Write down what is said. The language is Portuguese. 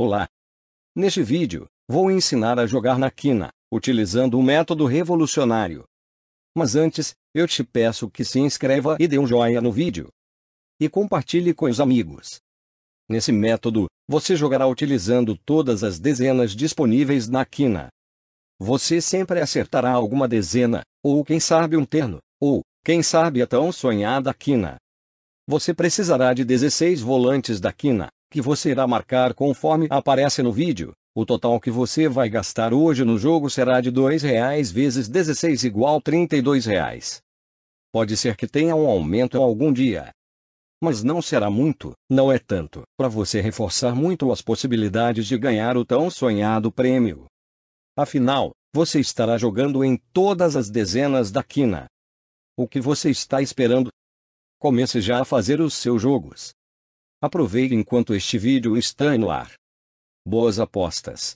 Olá! Neste vídeo, vou ensinar a jogar na quina, utilizando um método revolucionário. Mas antes, eu te peço que se inscreva e dê um joinha no vídeo. E compartilhe com os amigos. Nesse método, você jogará utilizando todas as dezenas disponíveis na quina. Você sempre acertará alguma dezena, ou quem sabe um terno, ou, quem sabe a tão sonhada quina. Você precisará de 16 volantes da quina, que você irá marcar conforme aparece no vídeo. O total que você vai gastar hoje no jogo será de R$ 2,00 vezes 16 igual R$ 32,00. Pode ser que tenha um aumento algum dia. Mas não será muito, não é tanto, para você reforçar muito as possibilidades de ganhar o tão sonhado prêmio. Afinal, você estará jogando em todas as dezenas da quina. O que você está esperando? Comece já a fazer os seus jogos. Aproveite enquanto este vídeo está no ar. Boas apostas!